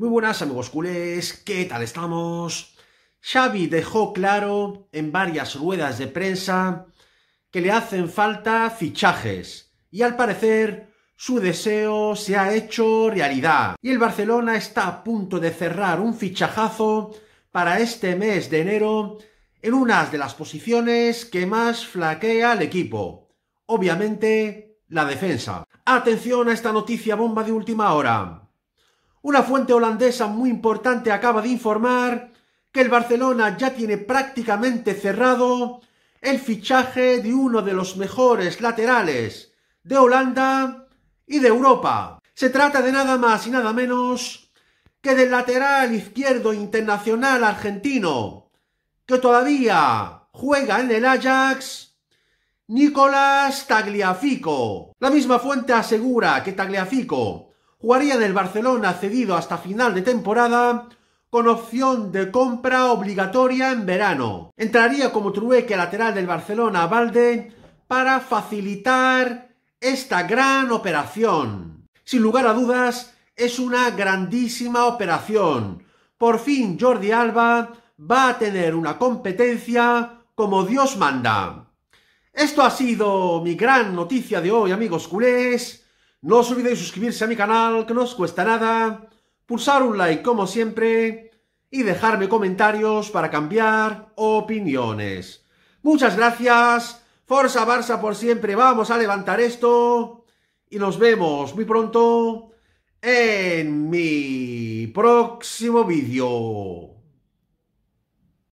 Muy buenas amigos culés, ¿qué tal estamos? Xavi dejó claro en varias ruedas de prensa que le hacen falta fichajes y al parecer su deseo se ha hecho realidad y el Barcelona está a punto de cerrar un fichajazo para este mes de enero en una de las posiciones que más flaquea al equipo. Obviamente, la defensa. Atención a esta noticia bomba de última hora. Una fuente holandesa muy importante acaba de informar que el Barcelona ya tiene prácticamente cerrado el fichaje de uno de los mejores laterales de Holanda y de Europa. Se trata de nada más y nada menos que del lateral izquierdo internacional argentino, que todavía juega en el Ajax, Nicolás Tagliafico. La misma fuente asegura que Tagliafico jugaría en el Barcelona cedido hasta final de temporada con opción de compra obligatoria en verano. Entraría como trueque lateral del Barcelona a Valde para facilitar esta gran operación. Sin lugar a dudas, es una grandísima operación. Por fin Jordi Alba va a tener una competencia como Dios manda. Esto ha sido mi gran noticia de hoy, amigos culés. No os olvidéis suscribirse a mi canal, que no os cuesta nada, pulsar un like como siempre y dejarme comentarios para cambiar opiniones. Muchas gracias, Forza Barça por siempre, vamos a levantar esto y nos vemos muy pronto en mi próximo vídeo.